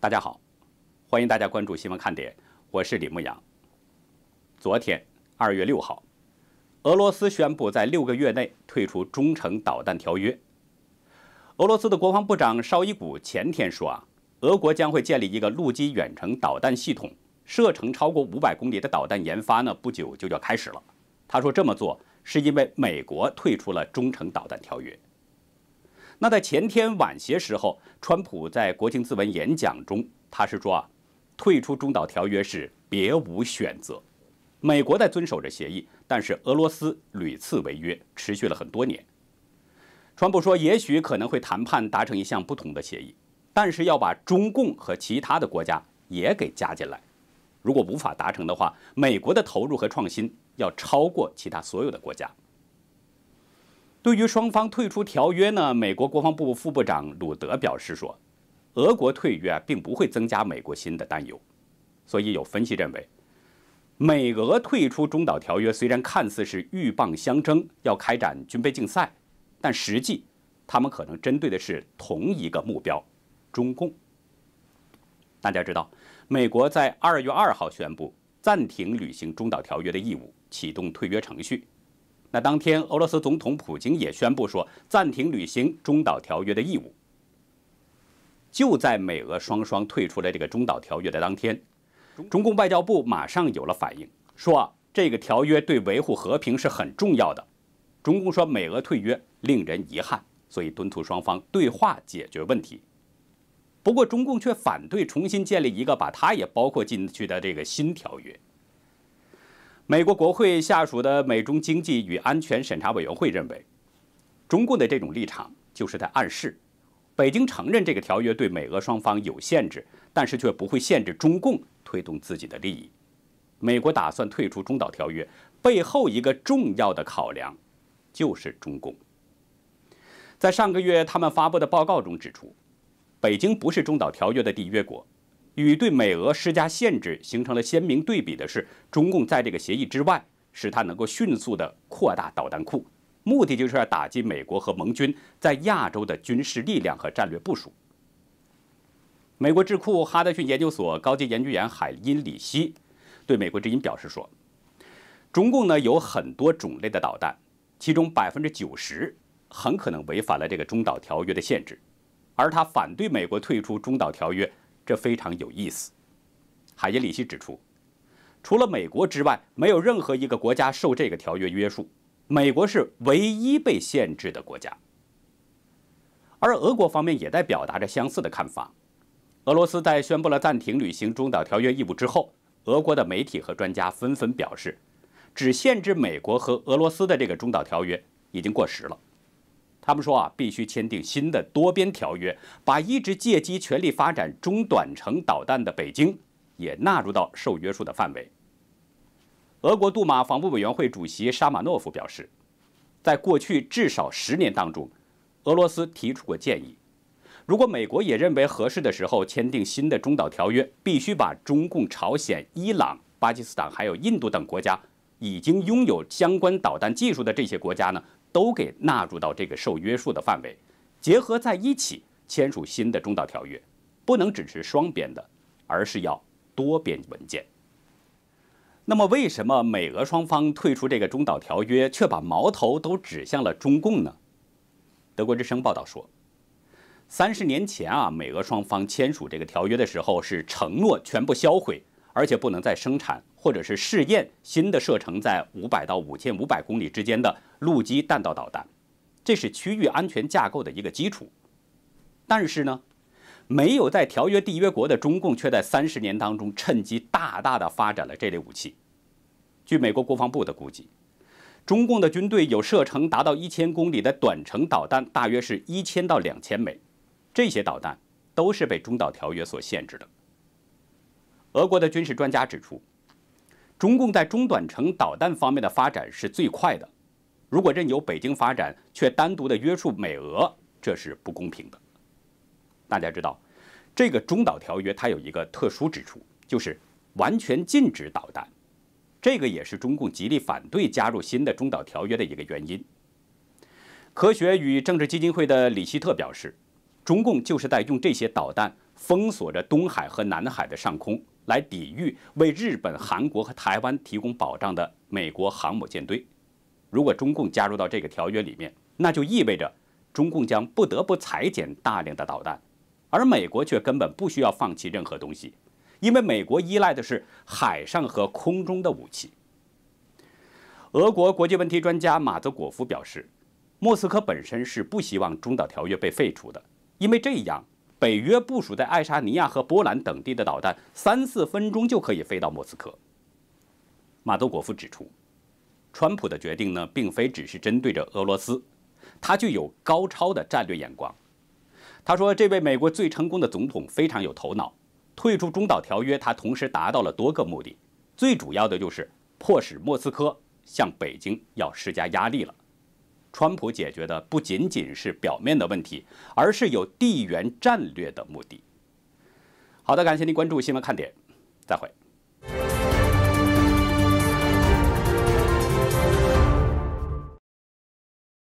大家好，欢迎大家关注新闻看点，我是李牧阳。昨天二月六号，俄罗斯宣布在六个月内退出中程导弹条约。俄罗斯的国防部长绍伊古前天说啊，俄国将会建立一个陆基远程导弹系统，射程超过五百公里的导弹研发呢，不久就要开始了。他说这么做是因为美国退出了中程导弹条约。那在前天晚些时候，川普在国情咨文演讲中，他是说啊，退出中导条约是别无选择。美国在遵守着协议，但是俄罗斯屡次违约，持续了很多年。川普说，也许可能会谈判达成一项不同的协议，但是要把中共和其他的国家也给加进来。如果无法达成的话，美国的投入和创新要超过其他所有的国家。对于双方退出条约呢，美国国防部副部长鲁德表示说：“俄国退约并不会增加美国新的担忧。”所以有分析认为，美俄退出中导条约虽然看似是鹬蚌相争，要开展军备竞赛，但实际他们可能针对的是同一个目标——中共。大家知道，美国在二月二号宣布暂停履行中导条约的义务，启动退约程序。那当天，俄罗斯总统普京也宣布说暂停履行中导条约的义务。就在美俄双双退出了这个中导条约的当天，中共外交部马上有了反应，说啊这个条约对维护和平是很重要的。中共说美俄退约令人遗憾，所以敦促双方对话解决问题。不过中共却反对重新建立一个把它也包括进去的这个新条约。美国国会下属的美中经济与安全审查委员会认为，中共的这种立场就是在暗示，北京承认这个条约对美俄双方有限制，但是却不会限制中共推动自己的利益。美国打算退出中导条约背后一个重要的考量，就是中共。在上个月他们发布的报告中指出，北京不是中导条约的缔约国。与对美俄施加限制形成了鲜明对比的是，中共在这个协议之外，使他能够迅速地扩大导弹库，目的就是要打击美国和盟军在亚洲的军事力量和战略部署。美国智库哈德逊研究所高级研究员海因里希对美国之音表示说：“中共呢有很多种类的导弹，其中百分之九十很可能违反了这个中导条约的限制，而他反对美国退出中导条约。”这非常有意思，海耶里希指出，除了美国之外，没有任何一个国家受这个条约约束，美国是唯一被限制的国家。而俄国方面也在表达着相似的看法。俄罗斯在宣布了暂停履行中导条约义务之后，俄国的媒体和专家纷纷表示，只限制美国和俄罗斯的这个中导条约已经过时了。他们说啊，必须签订新的多边条约，把一直借机全力发展中短程导弹的北京也纳入到受约束的范围。俄国杜马防部委员会主席沙马诺夫表示，在过去至少十年当中，俄罗斯提出过建议，如果美国也认为合适的时候签订新的中导条约，必须把中共、朝鲜、伊朗、巴基斯坦还有印度等国家。已经拥有相关导弹技术的这些国家呢，都给纳入到这个受约束的范围，结合在一起签署新的中导条约，不能只是双边的，而是要多边文件。那么，为什么美俄双方退出这个中导条约，却把矛头都指向了中共呢？德国之声报道说，三十年前啊，美俄双方签署这个条约的时候是承诺全部销毁。而且不能再生产或者是试验新的射程在五百到五千五百公里之间的陆基弹道导弹，这是区域安全架构的一个基础。但是呢，没有在条约缔约国的中共却在三十年当中趁机大大的发展了这类武器。据美国国防部的估计，中共的军队有射程达到一千公里的短程导弹大约是一千到两千枚，这些导弹都是被中导条约所限制的。俄国的军事专家指出，中共在中短程导弹方面的发展是最快的。如果任由北京发展，却单独的约束美俄，这是不公平的。大家知道，这个中导条约它有一个特殊之处，就是完全禁止导弹。这个也是中共极力反对加入新的中导条约的一个原因。科学与政治基金会的李希特表示，中共就是在用这些导弹。封锁着东海和南海的上空，来抵御为日本、韩国和台湾提供保障的美国航母舰队。如果中共加入到这个条约里面，那就意味着中共将不得不裁减大量的导弹，而美国却根本不需要放弃任何东西，因为美国依赖的是海上和空中的武器。俄国国际问题专家马泽果夫表示，莫斯科本身是不希望中导条约被废除的，因为这样。北约部署在爱沙尼亚和波兰等地的导弹，三四分钟就可以飞到莫斯科。马德果夫指出，川普的决定呢，并非只是针对着俄罗斯，他具有高超的战略眼光。他说，这位美国最成功的总统非常有头脑，退出中导条约，他同时达到了多个目的，最主要的就是迫使莫斯科向北京要施加压力了。川普解决的不仅仅是表面的问题，而是有地缘战略的目的。好的，感谢您关注新闻看点，再会。